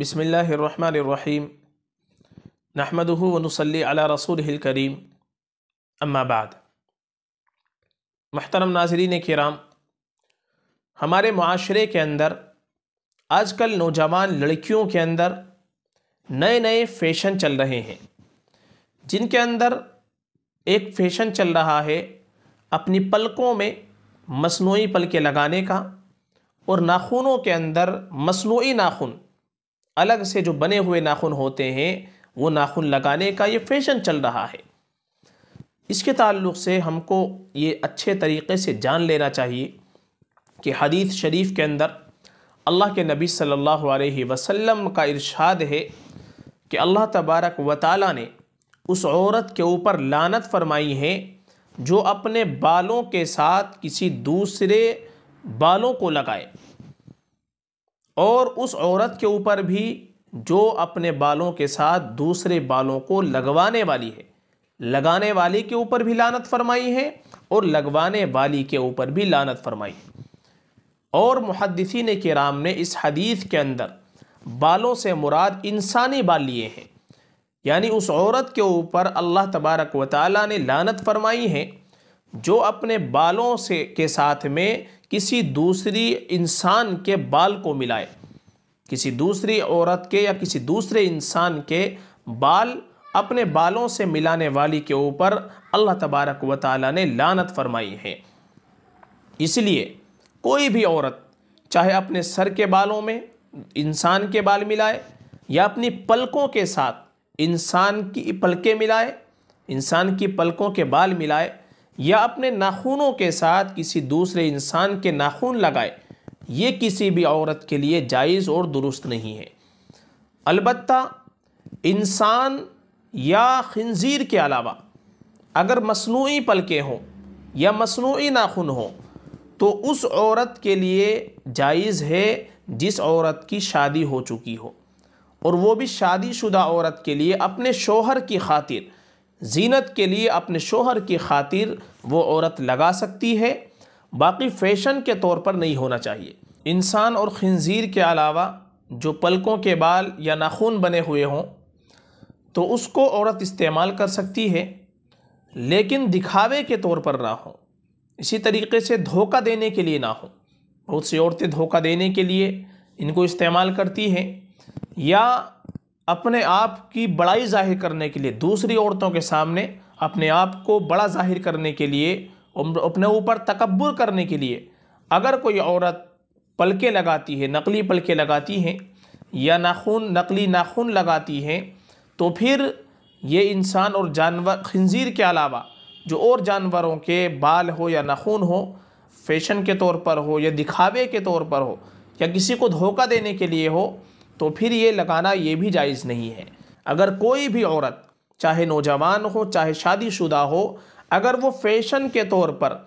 बसमीम नहमद वनसली अला रसूल करीम अम्माबाद महतरम नाजरीन कराम हमारे माशरे के अंदर आज कल नौजवान लड़कियों के अंदर नए नए फैशन चल रहे हैं जिनके अंदर एक फैशन चल रहा है अपनी पलकों में मसनू पलके लगाने का और नाखूनों के अंदर मसनू नाखून अलग से जो बने हुए नाखून होते हैं वो नाखून लगाने का ये फैशन चल रहा है इसके ताल्लुक़ से हमको ये अच्छे तरीके से जान लेना चाहिए कि हदीस शरीफ के अंदर अल्लाह के नबी सल्लल्लाहु अलैहि वसल्लम का इरशाद है कि अल्लाह तबारक व ताली ने उस औरत के ऊपर लानत फरमाई है जो अपने बालों के साथ किसी दूसरे बालों को लगाए और उस औरत के ऊपर भी जो अपने बालों के साथ दूसरे बालों को लगवाने वाली है लगाने वाली के ऊपर भी लानत फरमाई है और लगवाने वाली के ऊपर भी लानत फरमाई है और मुहदसिन के राम ने इस हदीस के अंदर बालों से मुराद इंसानी बाल लिए हैं यानी उस औरत के ऊपर अल्लाह तबारक व ताली ने लानत फरमाई है जो अपने बालों से के साथ में किसी दूसरी इंसान के बाल को मिलाए किसी दूसरी औरत के या किसी दूसरे इंसान के बाल अपने बालों से मिलाने वाली के ऊपर अल्लाह तबारक व ताली ने लानत फरमाई है इसलिए कोई भी औरत चाहे अपने सर के बालों में इंसान के बाल मिलाए या अपनी पलकों के साथ इंसान की पलकें मिलाए इंसान की पलकों के बाल मिलाए या अपने नाखूनों के साथ किसी दूसरे इंसान के नाखून लगाए ये किसी भी औरत के लिए जायज़ और दुरुस्त नहीं है अलबत् इंसान या खंजीर के अलावा अगर मसनू पलके हों या मसनू नाखून हों तो उस औरत के लिए जायज़ है जिस औरत की शादी हो चुकी हो और वो भी शादीशुदा औरत के लिए अपने शोहर की खातिर जीनत के लिए अपने शोहर की खातिर वो औरत लगा सकती है बाकी फ़ैशन के तौर पर नहीं होना चाहिए इंसान और खंजीर के अलावा जो पलकों के बाल या नाखून बने हुए हों तो उसको औरत इस्तेमाल कर सकती है लेकिन दिखावे के तौर पर ना हो इसी तरीके से धोखा देने के लिए ना हो बहुत सी औरतें धोखा देने के लिए इनको इस्तेमाल करती हैं या अपने आप की बड़ाई जाहिर करने के लिए दूसरी औरतों के सामने अपने आप को बड़ा जाहिर करने के लिए अपने ऊपर तकबर करने के लिए अगर कोई औरत पलके लगाती है नकली पलके लगाती हैं या नाखून नकली नाखून लगाती हैं तो फिर ये इंसान और जानवर खंजीर के अलावा जो और जानवरों के बाल हो या नाखून हो फैशन के तौर पर हो या दिखावे के तौर पर हो या किसी को धोखा देने के लिए हो तो फिर ये लगाना ये भी जायज़ नहीं है अगर कोई भी औरत चाहे नौजवान हो चाहे शादीशुदा हो अगर वो फैशन के तौर पर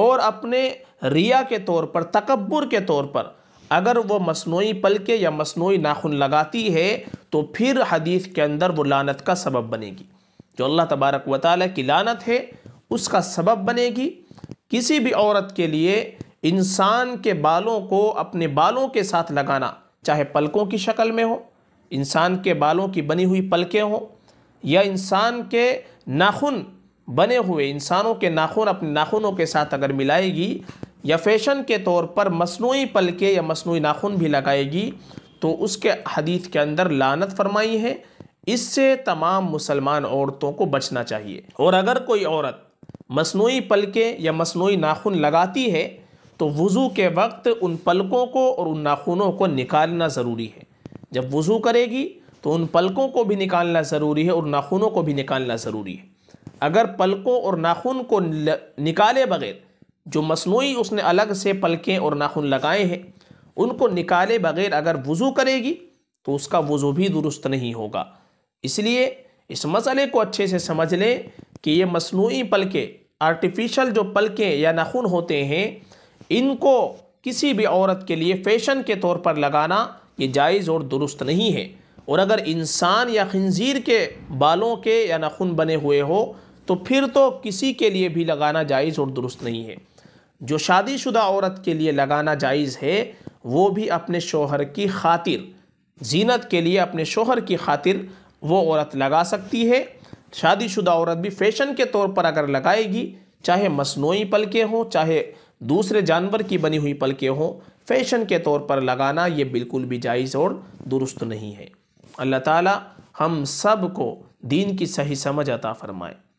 और अपने रिया के तौर पर तकबर के तौर पर अगर वो मसनू पल के या मसनू नाखून लगाती है तो फिर हदीस के अंदर वो लानत का सबब बनेगी जो अल्लाह तबारक व की लानत है उसका सबब बनेगी किसी भी औरत के लिए इंसान के बालों को अपने बालों के साथ लगाना चाहे पलकों की शक्ल में हो इंसान के बालों की बनी हुई पलकें हों या इंसान के नाखून बने हुए इंसानों के नाखून अपने नाखूनों के साथ अगर मिलाएगी या फैशन के तौर पर मसनू पलके या मसनू नाखून भी लगाएगी तो उसके हदीत के अंदर लानत फरमाई है इससे तमाम मुसलमान औरतों को बचना चाहिए और अगर कोई औरत मसनू पलके या मसनू नाखून लगाती है तो वज़ू के वक्त उन पलकों को और उन नाखूनों को निकालना ज़रूरी है जब वज़ू करेगी तो उन पलकों को भी निकालना ज़रूरी है और नाखूनों को भी निकालना ज़रूरी है अगर पलकों और नाखून को निकाले बगैर जो मसनू उसने अलग से पलकें और नाखून लगाए हैं उनको निकाले बगैर अगर वज़ू करेगी तो उसका वज़ू भी दुरुस्त नहीं होगा इसलिए इस मसले को अच्छे से समझ लें कि ये मसनू पलके आर्टिफिशल जो पलकें या नाखून होते हैं इनको किसी भी औरत के लिए फ़ैशन के तौर पर लगाना ये जायज़ और दुरुस्त नहीं है और अगर इंसान या खंजीर के बालों के या नाखून बने हुए हो तो फिर तो किसी के लिए भी लगाना जायज़ और दुरुस्त नहीं है जो शादीशुदा औरत के लिए लगाना जायज़ है वो भी अपने शोहर की खातिर जीनत के लिए अपने शोहर की खातिर वो औरत लगा सकती है शादीशुदा औरत भी फ़ैशन के तौर पर अगर लगाएगी चाहे मसनू पल के हों चाहे दूसरे जानवर की बनी हुई पलकें हों फैशन के तौर पर लगाना ये बिल्कुल भी जायज़ और दुरुस्त नहीं है अल्लाह ताला हम सब को दीन की सही समझ अता फरमाए